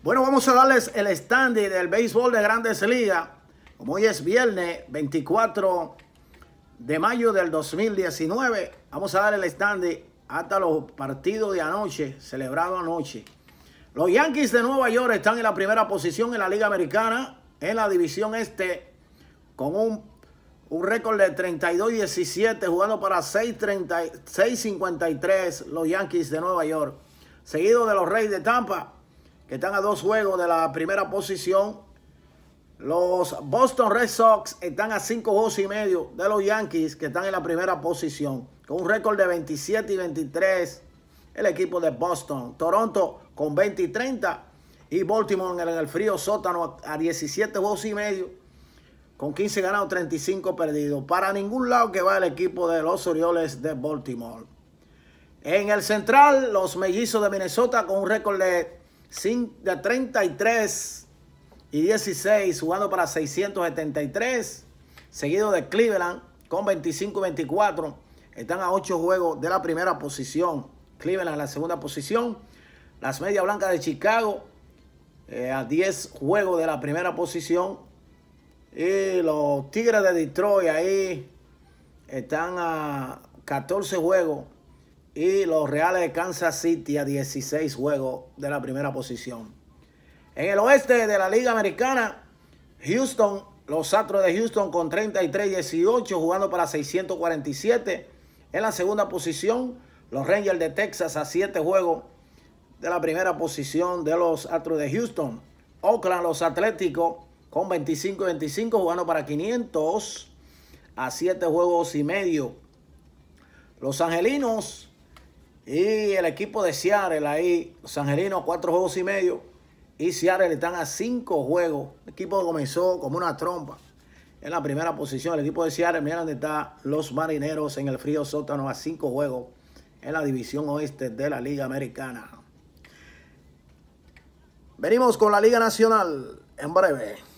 Bueno, vamos a darles el standing del béisbol de Grandes Ligas. Como hoy es viernes 24 de mayo del 2019, vamos a dar el stand hasta los partidos de anoche, celebrado anoche. Los Yankees de Nueva York están en la primera posición en la Liga Americana, en la División Este, con un, un récord de 32-17, jugando para 6-53 los Yankees de Nueva York, seguido de los Reyes de Tampa que están a dos juegos de la primera posición. Los Boston Red Sox están a cinco juegos y medio de los Yankees, que están en la primera posición, con un récord de 27 y 23. El equipo de Boston, Toronto con 20 y 30, y Baltimore en el frío sótano a 17 juegos y medio, con 15 ganados, 35 perdidos. Para ningún lado que va el equipo de los Orioles de Baltimore. En el central, los mellizos de Minnesota con un récord de de 33 y 16 jugando para 673. Seguido de Cleveland con 25 y 24. Están a 8 juegos de la primera posición. Cleveland en la segunda posición. Las Medias Blancas de Chicago eh, a 10 juegos de la primera posición. Y los Tigres de Detroit ahí están a 14 juegos y los Reales de Kansas City a 16 juegos de la primera posición. En el oeste de la Liga Americana, Houston, los Astros de Houston con 33-18 jugando para 647. En la segunda posición, los Rangers de Texas a 7 juegos de la primera posición de los Astros de Houston. Oakland, los Atléticos con 25-25 jugando para 500 a 7 juegos y medio. Los Angelinos y el equipo de Seattle ahí, los angelinos, cuatro juegos y medio. Y Seattle están a cinco juegos. El equipo comenzó como una trompa. En la primera posición, el equipo de Seattle, mira dónde están los marineros en el frío sótano a cinco juegos en la división oeste de la Liga Americana. Venimos con la Liga Nacional en breve.